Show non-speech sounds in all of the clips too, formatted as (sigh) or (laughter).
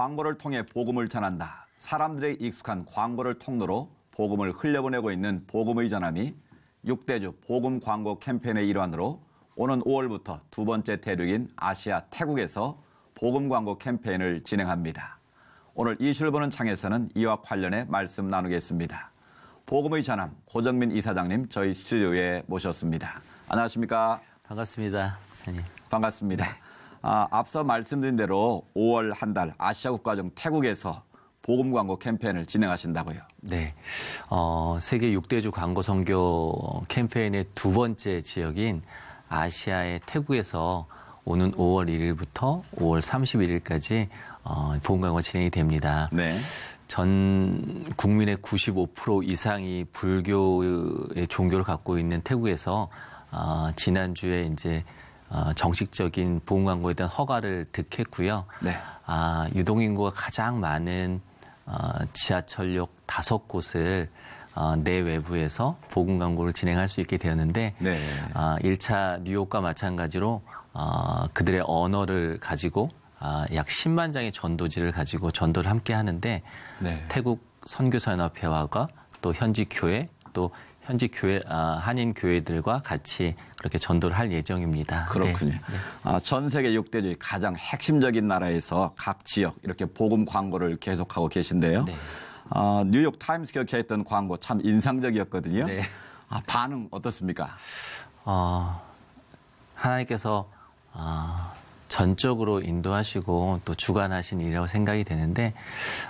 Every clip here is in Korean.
광고를 통해 복음을 전한다. 사람들의 익숙한 광고를 통로로 복음을 흘려보내고 있는 복음의 전함이 6대주 복음 광고 캠페인의 일환으로 오는 5월부터 두 번째 대륙인 아시아 태국에서 복음 광고 캠페인을 진행합니다. 오늘 이슈를 보는 창에서는 이와 관련해 말씀 나누겠습니다. 복음의 전함 고정민 이사장님 저희 스튜디오에 모셨습니다. 안녕하십니까? 반갑습니다. 사님. 반갑습니다. 아, 앞서 말씀드린 대로 5월 한 달 아시아 국가중 태국에서 보금 광고 캠페인을 진행하신다고요. 네. 어, 세계 6대주 광고 선교 캠페인의 두 번째 지역인 아시아의 태국에서 오는 5월 1일부터 5월 31일까지 어, 보험 광고 진행이 됩니다. 네. 전 국민의 95% 이상이 불교의 종교를 갖고 있는 태국에서 어, 지난주에 이제 어, 정식적인 보험 광고에 대한 허가를 득했고요. 네. 아, 유동인구가 가장 많은 어, 지하철역 다섯 곳을 어, 내외부에서 보건 광고를 진행할 수 있게 되었는데 네. 어, 아, 1차 뉴욕과 마찬가지로 어, 그들의 언어를 가지고 어, 약 10만 장의 전도지를 가지고 전도를 함께 하는데 네. 태국 선교사연합회와가 또 현지 교회 또 현지 교회 아, 한인 교회들과 같이 그렇게 전도를 할 예정입니다. 네. 그렇군요. 네. 아, 전 세계 6대주의 가장 핵심적인 나라에서 각 지역 이렇게 복음 광고를 계속하고 계신데요. 네. 아, 뉴욕 타임스퀘어 했던 광고 참 인상적이었거든요. 네. 아, 반응 어떻습니까? 어, 하나님께서 어, 전적으로 인도하시고 또 주관하신 일이라고 생각이 되는데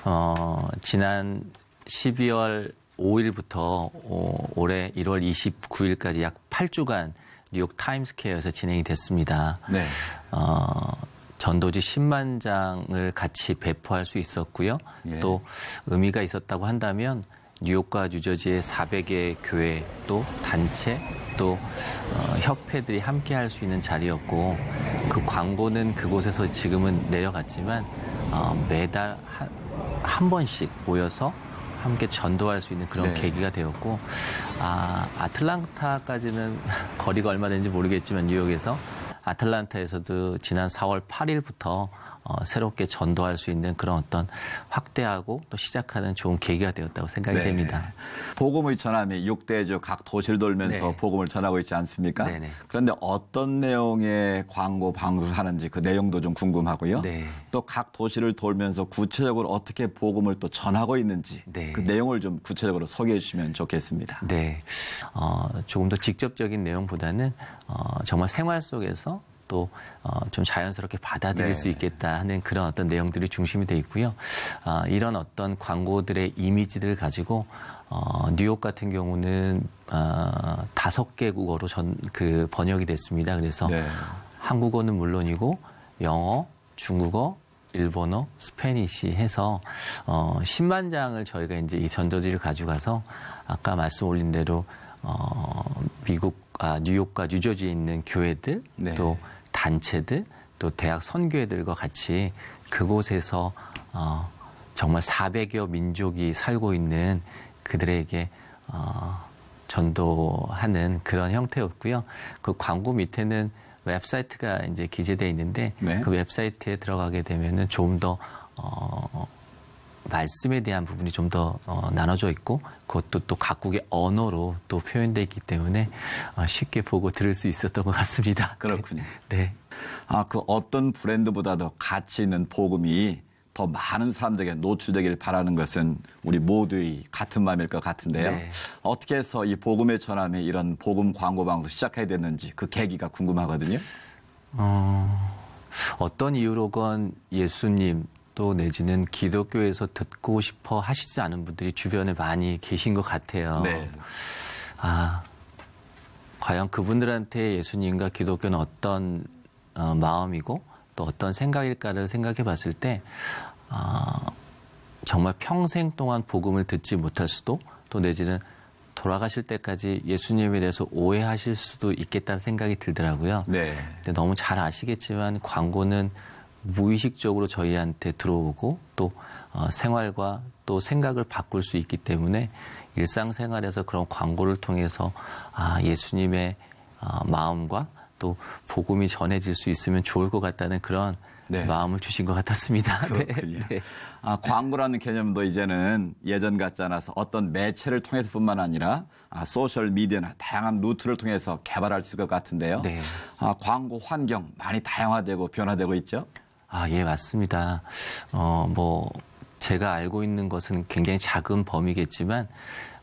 어, 지난 12월 5일부터 어, 올해 1월 29일까지 약 8주간 뉴욕 타임스퀘어에서 진행이 됐습니다. 네. 어, 전도지 10만 장을 같이 배포할 수 있었고요. 예. 또 의미가 있었다고 한다면 뉴욕과 뉴저지의 400개 교회 또 단체 또 어, 협회들이 함께 할 수 있는 자리였고 그 광고는 그곳에서 지금은 내려갔지만 어, 매달 한, 한 번씩 모여서 함께 전도할 수 있는 그런 네. 계기가 되었고 아, 아틀란타까지는 (laughs) 거리가 얼마 되는지 모르겠지만 뉴욕에서 아틀란타에서도 지난 4월 8일부터 어, 새롭게 전도할 수 있는 그런 어떤 확대하고 또 시작하는 좋은 계기가 되었다고 생각이 네. 됩니다. 복음의 전함이 6대주 각 도시를 돌면서 네. 복음을 전하고 있지 않습니까? 네네. 네. 그런데 어떤 내용의 광고 방송하는지 을그 내용도 좀 궁금하고요. 네. 또각 도시를 돌면서 구체적으로 어떻게 복음을 또 전하고 있는지 네. 그 내용을 좀 구체적으로 소개해 주시면 좋겠습니다. 네. 어, 조금 더 직접적인 내용보다는 어, 정말 생활 속에서 또좀 어, 자연스럽게 받아들일 네. 수 있겠다 하는 그런 어떤 내용들이 중심이 돼 있고요. 아, 이런 어떤 광고들의 이미지들을 가지고 어, 뉴욕 같은 경우는 어, 다섯 개 국어로 전그 번역이 됐습니다. 그래서 네. 한국어는 물론이고 영어, 중국어, 일본어, 스페니쉬 해서 어, 10만 장을 저희가 이제 이전도지를 가져가서 아까 말씀 올린 대로 어, 미국 아, 뉴욕과 뉴저지에 있는 교회들 네. 또 단체들 또 대학 선교회들과 같이 그곳에서 어, 정말 400여 민족이 살고 있는 그들에게 어, 전도하는 그런 형태였고요. 그 광고 밑에는 웹사이트가 이제 기재되어 있는데 네. 그 웹사이트에 들어가게 되면은 좀 더 어, 말씀에 대한 부분이 좀더 어, 나눠져 있고 그것도 또 각국의 언어로 또 표현되어 있기 때문에 어, 쉽게 보고 들을 수 있었던 것 같습니다. 네. 그렇군요. 네. 아, 그 어떤 브랜드보다 도 가치 있는 복음이 더 많은 사람들에게 노출되길 바라는 것은 우리 모두의 같은 마음일 것 같은데요. 네. 어떻게 해서 이 복음의 전함에 이런 복음 광고 방송 시작해야 됐는지 그 계기가 궁금하거든요. 어, 어떤 이유로건 예수님 또 내지는 기독교에서 듣고 싶어 하시지 않은 분들이 주변에 많이 계신 것 같아요. 네. 아, 과연 그분들한테 예수님과 기독교는 어떤 어, 마음이고 또 어떤 생각일까를 생각해 봤을 때 어, 정말 평생 동안 복음을 듣지 못할 수도 또 내지는 돌아가실 때까지 예수님에 대해서 오해하실 수도 있겠다는 생각이 들더라고요. 네. 근데 너무 잘 아시겠지만 광고는 무의식적으로 저희한테 들어오고 또 어, 생활과 또 생각을 바꿀 수 있기 때문에 일상생활에서 그런 광고를 통해서 아, 예수님의 어, 마음과 또 복음이 전해질 수 있으면 좋을 것 같다는 그런 네. 마음을 주신 것 같았습니다. (laughs) 네. 그렇군요. 네. 아, 광고라는 개념도 이제는 예전 같지 않아서 어떤 매체를 통해서뿐만 아니라 아, 소셜 미디어나 다양한 루트를 통해서 개발할 수 있을 것 같은데요. 네. 아, 광고 환경 많이 다양화되고 변화되고 있죠. 아, 예, 맞습니다. 어, 뭐, 제가 알고 있는 것은 굉장히 작은 범위겠지만,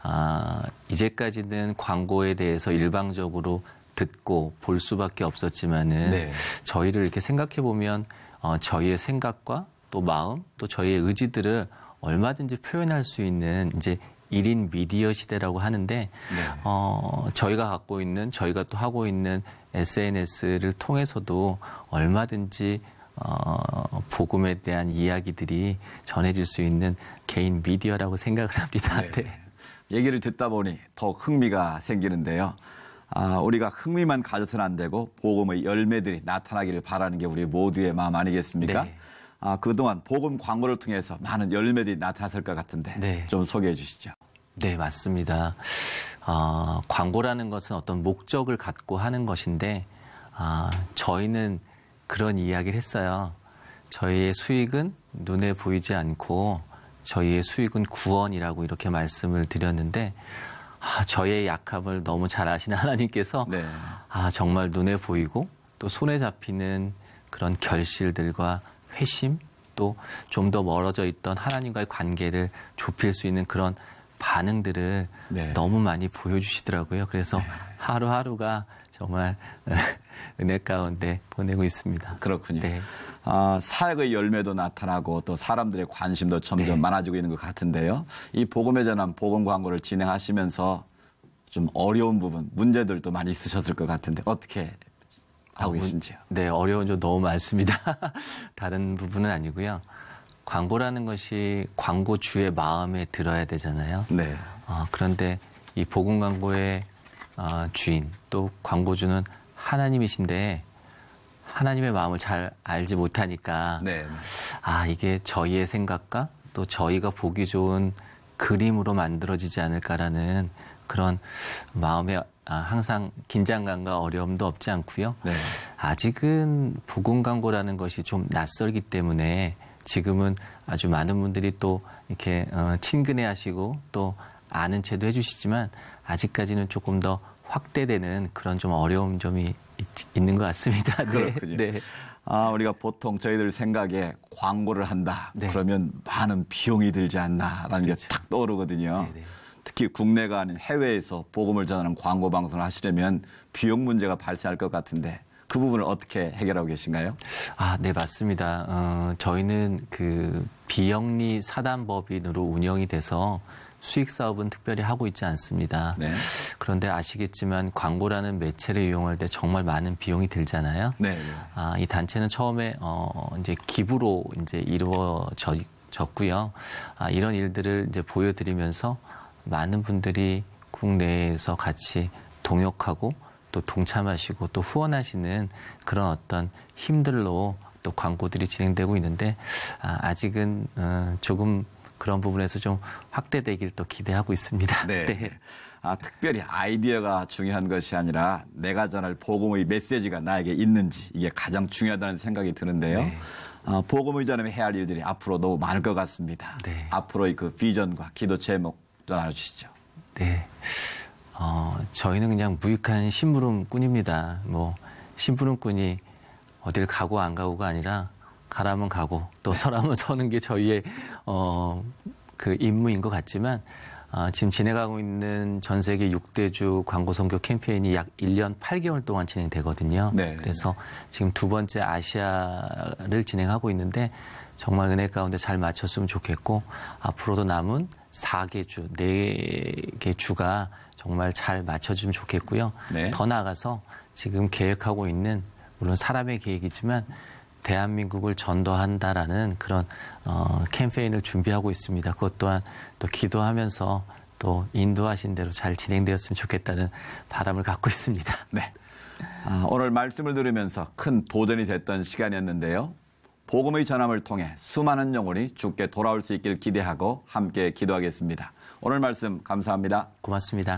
아, 이제까지는 광고에 대해서 일방적으로 듣고 볼 수밖에 없었지만은, 네. 저희를 이렇게 생각해 보면, 어, 저희의 생각과 또 마음, 또 저희의 의지들을 얼마든지 표현할 수 있는 이제 1인 미디어 시대라고 하는데, 네. 어, 저희가 갖고 있는, 저희가 또 하고 있는 SNS를 통해서도 얼마든지 어, 복음에 대한 이야기들이 전해질 수 있는 개인 미디어라고 생각을 합니다. 네. 네. 얘기를 듣다 보니 더 흥미가 생기는데요. 아, 우리가 흥미만 가져서는 안 되고 복음의 열매들이 나타나기를 바라는 게 우리 모두의 마음 아니겠습니까? 네. 아, 그동안 복음 광고를 통해서 많은 열매들이 나타났을 것 같은데 네. 좀 소개해 주시죠. 네, 맞습니다. 어, 광고라는 것은 어떤 목적을 갖고 하는 것인데 아, 저희는 그런 이야기를 했어요. 저희의 수익은 눈에 보이지 않고 저희의 수익은 구원이라고 이렇게 말씀을 드렸는데 아, 저의 약함을 너무 잘 아시는 (laughs) 하나님께서 네. 아 정말 눈에 보이고 또 손에 잡히는 그런 결실들과 회심 또 좀 더 멀어져 있던 하나님과의 관계를 좁힐 수 있는 그런 반응들을 네. 너무 많이 보여주시더라고요. 그래서 네. 하루하루가 정말 (laughs) 은혜 가운데 보내고 있습니다. 그렇군요. 네. 아, 사역의 열매도 나타나고 또 사람들의 관심도 점점 네. 많아지고 있는 것 같은데요. 이 복음의 전환 복음 광고를 진행하시면서 좀 어려운 부분, 문제들도 많이 있으셨을 것 같은데 어떻게 하고 아, 계신지요? 네, 어려운 점 너무 많습니다. (laughs) 다른 부분은 아니고요. 광고라는 것이 광고주의 마음에 들어야 되잖아요. 네. 어, 그런데 이 복음 광고의 어, 주인 또 광고주는 하나님이신데 하나님의 마음을 잘 알지 못하니까 네. 아 이게 저희의 생각과 또 저희가 보기 좋은 그림으로 만들어지지 않을까라는 그런 마음에 아, 항상 긴장감과 어려움도 없지 않고요. 네. 아직은 보건 광고라는 것이 좀 낯설기 때문에 지금은 아주 많은 분들이 또 이렇게 어, 친근해하시고 또 아는 채도 해주시지만 아직까지는 조금 더 확대되는 그런 좀 어려운 점이 있, 는것 같습니다. (laughs) 네. 그렇군요. 네. 아, 우리가 보통 저희들 생각에 광고를 한다. 네. 그러면 많은 비용이 들지 않나라는 그렇죠. 게딱 떠오르거든요. 네네. 네. 특히 국내가 아닌 해외에서 복음을 전하는 광고 방송을 하시려면 비용 문제가 발생할 것 같은데 그 부분을 어떻게 해결하고 계신가요? 아, 네, 맞습니다. 어, 저희는 그 비영리 사단법인으로 운영이 돼서 수익 사업은 특별히 하고 있지 않습니다. 네. 그런데 아시겠지만 광고라는 매체를 이용할 때 정말 많은 비용이 들잖아요. 네. 아, 이 단체는 처음에 어, 이제 기부로 이제 이루어졌고요. 아, 이런 일들을 이제 보여드리면서 많은 분들이 국내에서 같이 동역하고 또 동참하시고 또 후원하시는 그런 어떤 힘들로 또 광고들이 진행되고 있는데 아, 아직은 음, 조금 그런 부분에서 좀 확대되길 또 기대하고 있습니다. 네. (laughs) 네. 아, 특별히 아이디어가 중요한 것이 아니라 내가 전할 복음의 메시지가 나에게 있는지 이게 가장 중요하다는 생각이 드는데요. 네. 어, 아, 복음의전님이 해야 할 일들이 앞으로 너무 많을 것 같습니다. 네. 앞으로의 그 비전과 기도 제목 전해주시죠. 네. 어, 저희는 그냥 무익한 심부름꾼입니다. 뭐 심부름꾼이 어딜 가고 안 가고가 아니라 가람은 가고 또서람은 네. (laughs) 서는 게 저희의 어, 그 임무인 것 같지만 아, 지금 진행하고 있는 전 세계 6대주 광고 선교 캠페인이 약 1년 8개월 동안 진행되거든요. 네. 그래서 지금 두 번째 아시아를 진행하고 있는데 정말 은혜 가운데 잘맞췄으면 좋겠고 앞으로도 남은 4개 주, 4개 주가 정말 잘 맞춰주면 좋겠고요. 네. 더 나아가서 지금 계획하고 있는 물론 사람의 계획이지만 대한민국을 전도한다라는 그런 어, 캠페인을 준비하고 있습니다. 그것 또한 또 기도하면서 또 인도하신 대로 잘 진행되었으면 좋겠다는 바람을 갖고 있습니다. (laughs) 네. 아, 오늘 말씀을 들으면서 큰 도전이 됐던 시간이었는데요. 복음의 전함을 통해 수많은 영혼이 주께 돌아올 수 있길 기대하고 함께 기도하겠습니다. 오늘 말씀 감사합니다. 고맙습니다.